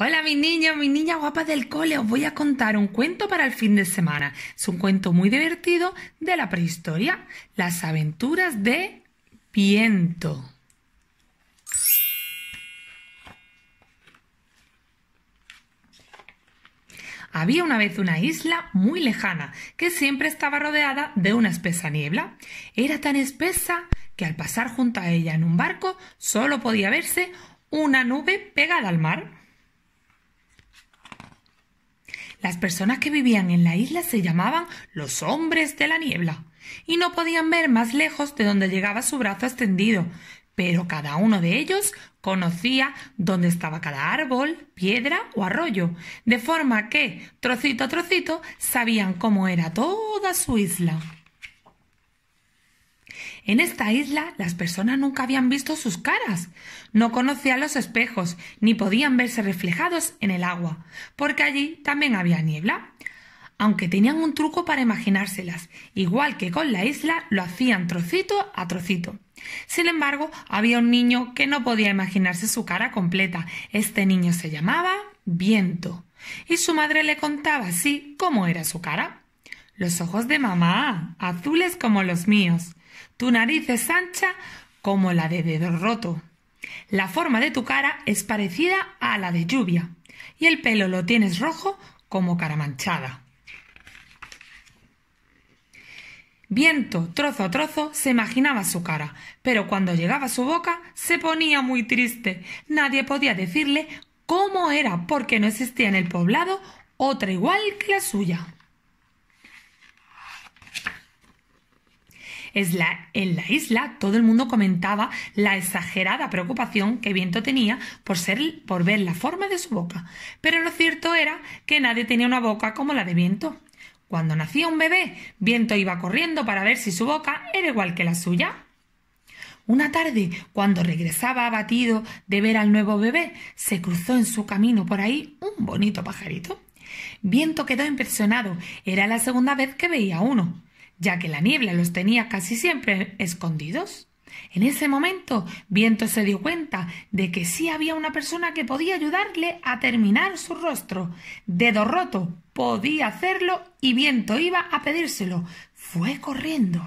Hola mi niños, mi niña guapa del cole, os voy a contar un cuento para el fin de semana. Es un cuento muy divertido de la prehistoria, las aventuras de viento. Había una vez una isla muy lejana que siempre estaba rodeada de una espesa niebla. Era tan espesa que al pasar junto a ella en un barco solo podía verse una nube pegada al mar. Las personas que vivían en la isla se llamaban los hombres de la niebla, y no podían ver más lejos de donde llegaba su brazo extendido, pero cada uno de ellos conocía dónde estaba cada árbol, piedra o arroyo, de forma que, trocito a trocito, sabían cómo era toda su isla. En esta isla las personas nunca habían visto sus caras, no conocían los espejos, ni podían verse reflejados en el agua, porque allí también había niebla. Aunque tenían un truco para imaginárselas, igual que con la isla lo hacían trocito a trocito. Sin embargo, había un niño que no podía imaginarse su cara completa. Este niño se llamaba Viento, y su madre le contaba así cómo era su cara. Los ojos de mamá, azules como los míos, tu nariz es ancha como la de dedo roto. La forma de tu cara es parecida a la de lluvia y el pelo lo tienes rojo como cara manchada. Viento, trozo a trozo, se imaginaba su cara, pero cuando llegaba a su boca se ponía muy triste. Nadie podía decirle cómo era porque no existía en el poblado otra igual que la suya. en la isla todo el mundo comentaba la exagerada preocupación que Viento tenía por, ser, por ver la forma de su boca, pero lo cierto era que nadie tenía una boca como la de Viento. Cuando nacía un bebé, Viento iba corriendo para ver si su boca era igual que la suya. Una tarde, cuando regresaba abatido de ver al nuevo bebé, se cruzó en su camino por ahí un bonito pajarito. Viento quedó impresionado. Era la segunda vez que veía uno ya que la niebla los tenía casi siempre escondidos. En ese momento, Viento se dio cuenta de que sí había una persona que podía ayudarle a terminar su rostro. Dedo roto podía hacerlo y Viento iba a pedírselo. Fue corriendo.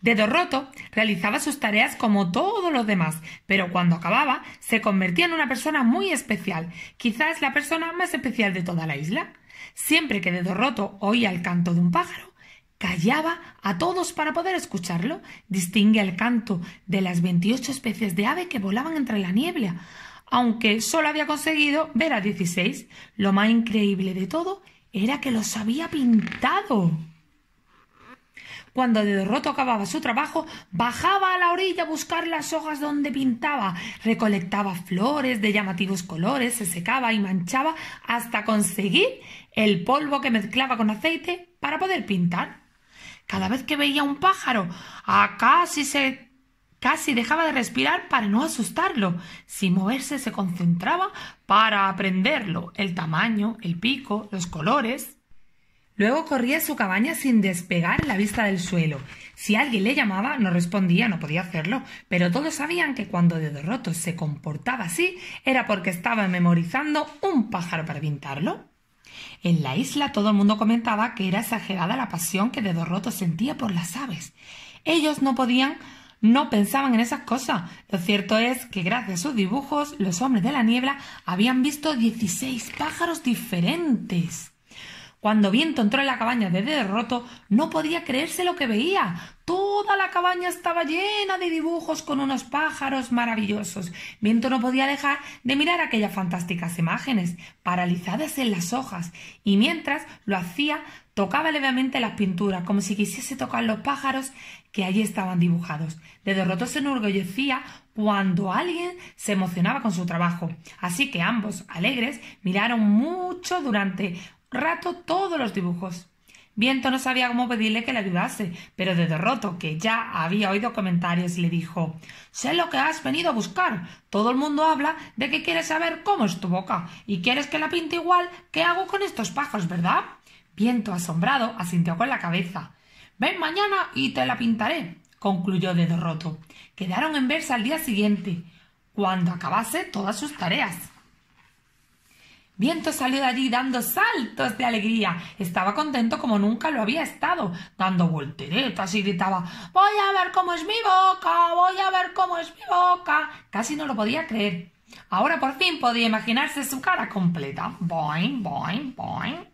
Dedo roto realizaba sus tareas como todos los demás, pero cuando acababa se convertía en una persona muy especial, quizás la persona más especial de toda la isla. Siempre que Dedo Roto oía el canto de un pájaro, callaba a todos para poder escucharlo. Distingue el canto de las veintiocho especies de ave que volaban entre la niebla, aunque solo había conseguido ver a dieciséis Lo más increíble de todo era que los había pintado. Cuando de roto acababa su trabajo, bajaba a la orilla a buscar las hojas donde pintaba, recolectaba flores de llamativos colores, se secaba y manchaba hasta conseguir el polvo que mezclaba con aceite para poder pintar. Cada vez que veía un pájaro, a casi se Casi dejaba de respirar para no asustarlo. Sin moverse se concentraba para aprenderlo, el tamaño, el pico, los colores. Luego corría a su cabaña sin despegar la vista del suelo. Si alguien le llamaba, no respondía, no podía hacerlo, pero todos sabían que cuando Roto se comportaba así era porque estaba memorizando un pájaro para pintarlo. En la isla todo el mundo comentaba que era exagerada la pasión que Roto sentía por las aves. Ellos no podían, no pensaban en esas cosas. Lo cierto es que gracias a sus dibujos, los hombres de la niebla habían visto 16 pájaros diferentes. Cuando Viento entró en la cabaña de Derroto, no podía creerse lo que veía. Toda la cabaña estaba llena de dibujos con unos pájaros maravillosos. Viento no podía dejar de mirar aquellas fantásticas imágenes, paralizadas en las hojas, y mientras lo hacía, tocaba levemente las pinturas, como si quisiese tocar los pájaros que allí estaban dibujados. De Derroto se enorgullecía cuando alguien se emocionaba con su trabajo. Así que ambos, alegres, miraron mucho durante rato todos los dibujos. Viento no sabía cómo pedirle que le ayudase, pero de que ya había oído comentarios, le dijo Sé lo que has venido a buscar. Todo el mundo habla de que quieres saber cómo es tu boca, y quieres que la pinte igual que hago con estos pajos, ¿verdad? Viento, asombrado, asintió con la cabeza. Ven mañana y te la pintaré, concluyó de Roto. Quedaron en verse al día siguiente, cuando acabase todas sus tareas. Viento salió de allí dando saltos de alegría. Estaba contento como nunca lo había estado, dando volteretas y gritaba Voy a ver cómo es mi boca, voy a ver cómo es mi boca. Casi no lo podía creer. Ahora por fin podía imaginarse su cara completa. Boing, boing, boing.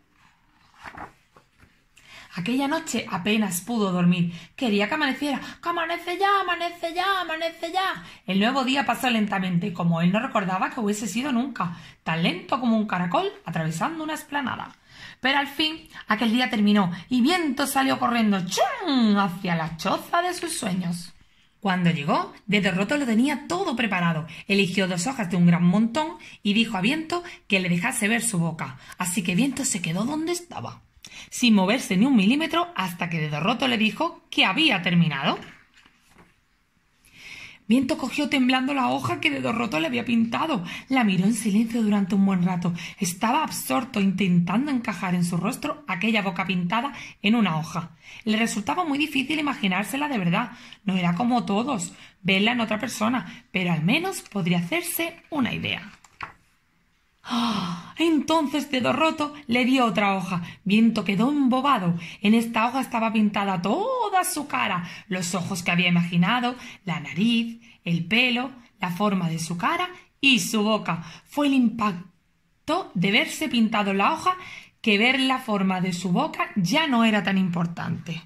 Aquella noche apenas pudo dormir. Quería que amaneciera. ¡Que amanece ya! ¡Amanece ya! ¡Amanece ya! El nuevo día pasó lentamente, como él no recordaba que hubiese sido nunca, tan lento como un caracol atravesando una esplanada. Pero al fin aquel día terminó y viento salió corriendo ¡chum! hacia la choza de sus sueños. Cuando llegó, de derroto lo tenía todo preparado. Eligió dos hojas de un gran montón y dijo a Viento que le dejase ver su boca. Así que Viento se quedó donde estaba sin moverse ni un milímetro hasta que Dedorroto le dijo que había terminado. Viento cogió temblando la hoja que Dedorroto le había pintado. La miró en silencio durante un buen rato. Estaba absorto intentando encajar en su rostro aquella boca pintada en una hoja. Le resultaba muy difícil imaginársela de verdad. No era como todos, verla en otra persona, pero al menos podría hacerse una idea. Entonces Dedo Roto le dio otra hoja. Viento quedó embobado. En esta hoja estaba pintada toda su cara, los ojos que había imaginado, la nariz, el pelo, la forma de su cara y su boca. Fue el impacto de verse pintado la hoja que ver la forma de su boca ya no era tan importante.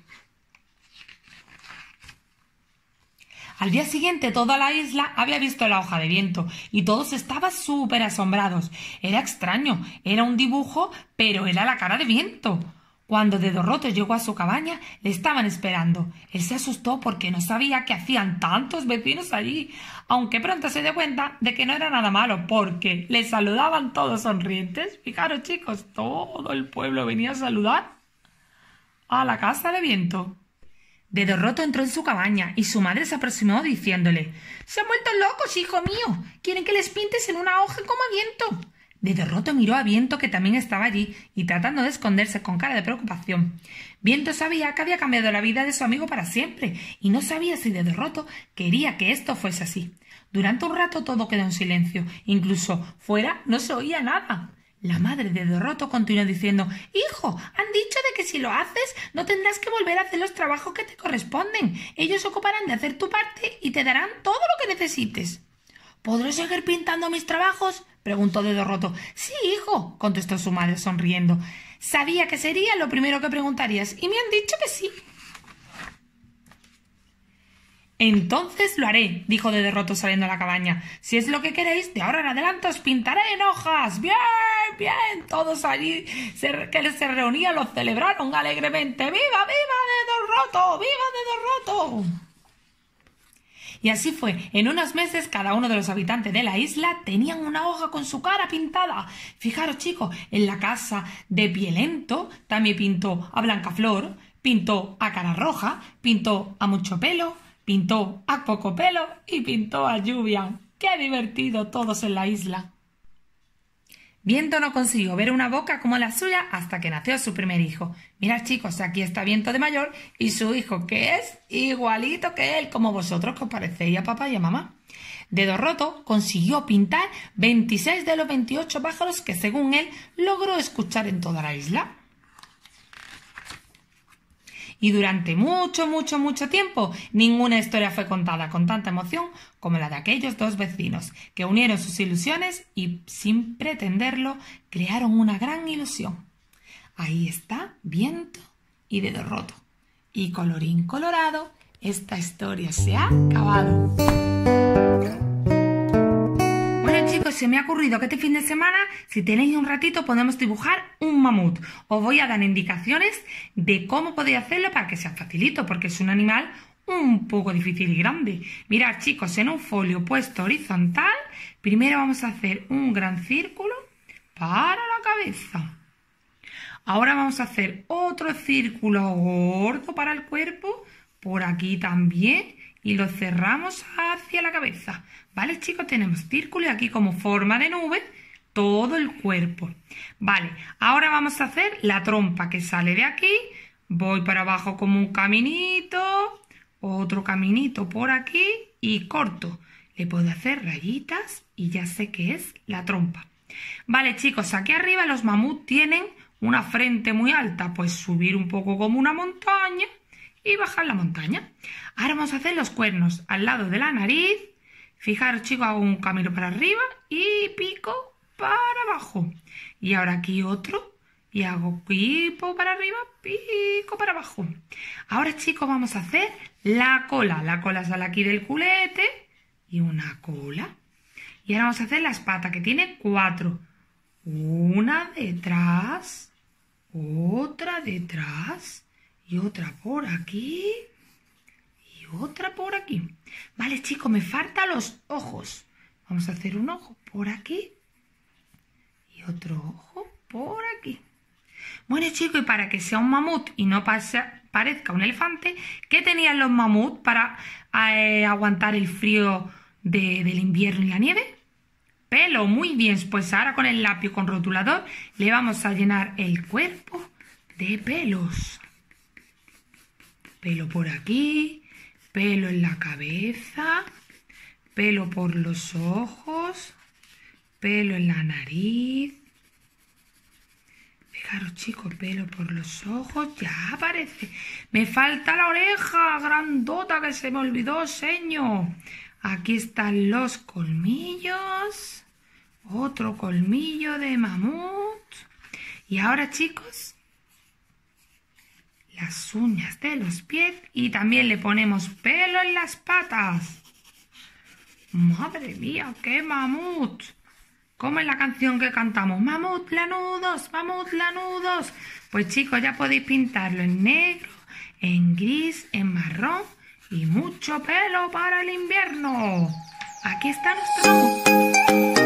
Al día siguiente toda la isla había visto la hoja de viento y todos estaban súper asombrados. Era extraño, era un dibujo, pero era la cara de viento. Cuando de llegó a su cabaña, le estaban esperando. Él se asustó porque no sabía que hacían tantos vecinos allí, aunque pronto se dio cuenta de que no era nada malo, porque le saludaban todos sonrientes. Fijaros, chicos, todo el pueblo venía a saludar a la casa de viento. De derroto entró en su cabaña y su madre se aproximó diciéndole Se han vuelto locos, hijo mío. Quieren que les pintes en una hoja como a viento. De derroto miró a Viento que también estaba allí y tratando de esconderse con cara de preocupación. Viento sabía que había cambiado la vida de su amigo para siempre y no sabía si de derroto quería que esto fuese así. Durante un rato todo quedó en silencio, incluso fuera no se oía nada. La madre de Dorroto continuó diciendo Hijo, han dicho de que si lo haces no tendrás que volver a hacer los trabajos que te corresponden. Ellos se ocuparán de hacer tu parte y te darán todo lo que necesites. ¿Podré seguir pintando mis trabajos? preguntó Dedo Sí, hijo, contestó su madre sonriendo. Sabía que sería lo primero que preguntarías y me han dicho que sí. Entonces lo haré, dijo de saliendo a la cabaña. Si es lo que queréis, de ahora en adelante os pintaré en hojas. ¡Bien! bien. Todos allí que se reunían los celebraron alegremente. ¡Viva, viva de Dorroto! ¡Viva de Dorroto! Y así fue. En unos meses cada uno de los habitantes de la isla tenían una hoja con su cara pintada. Fijaros chicos, en la casa de Pielento también pintó a Blanca Flor, pintó a Cara Roja, pintó a Mucho Pelo, pintó a Poco Pelo y pintó a Lluvia. ¡Qué divertido todos en la isla! Viento no consiguió ver una boca como la suya hasta que nació su primer hijo. Mirad chicos, aquí está Viento de mayor y su hijo que es igualito que él, como vosotros que os parecéis a papá y a mamá. Dedo Roto consiguió pintar 26 de los 28 pájaros que según él logró escuchar en toda la isla. Y durante mucho, mucho, mucho tiempo ninguna historia fue contada con tanta emoción como la de aquellos dos vecinos, que unieron sus ilusiones y, sin pretenderlo, crearon una gran ilusión. Ahí está viento y dedo roto. Y colorín colorado, esta historia se ha acabado. Pues se me ha ocurrido que este fin de semana, si tenéis un ratito, podemos dibujar un mamut. Os voy a dar indicaciones de cómo podéis hacerlo para que sea facilito, porque es un animal un poco difícil y grande. Mirad, chicos, en un folio puesto horizontal, primero vamos a hacer un gran círculo para la cabeza. Ahora vamos a hacer otro círculo gordo para el cuerpo, por aquí también, y lo cerramos hacia la cabeza. ¿Vale, chicos? Tenemos círculo y aquí como forma de nube, todo el cuerpo. Vale, ahora vamos a hacer la trompa que sale de aquí. Voy para abajo como un caminito, otro caminito por aquí y corto. Le puedo hacer rayitas y ya sé que es la trompa. Vale, chicos, aquí arriba los mamuts tienen una frente muy alta, pues subir un poco como una montaña y bajar la montaña. Ahora vamos a hacer los cuernos al lado de la nariz. Fijaros, chicos, hago un camino para arriba y pico para abajo. Y ahora aquí otro y hago pico para arriba, pico para abajo. Ahora, chicos, vamos a hacer la cola. La cola sale aquí del culete y una cola. Y ahora vamos a hacer las patas, que tiene cuatro. Una detrás, otra detrás y otra por aquí y otra por aquí. Vale, chicos, me faltan los ojos. Vamos a hacer un ojo por aquí y otro ojo por aquí. Bueno, chicos, y para que sea un mamut y no pase, parezca un elefante, ¿qué tenían los mamuts para eh, aguantar el frío del invierno y la nieve? Pelo, muy bien. Pues ahora con el lápiz con rotulador le vamos a llenar el cuerpo de pelos. Pelo por aquí, pelo en la cabeza, pelo por los ojos, pelo en la nariz. Fijaros chicos, pelo por los ojos, ya aparece. Me falta la oreja grandota que se me olvidó, señor. Aquí están los colmillos. Otro colmillo de mamut. Y ahora chicos, las uñas de los pies y también le ponemos pelo en las patas. Madre mía, qué mamut. Como en la canción que cantamos, mamut lanudos, mamut lanudos. Pues chicos, ya podéis pintarlo en negro, en gris, en marrón y mucho pelo para el invierno. Aquí está nuestro...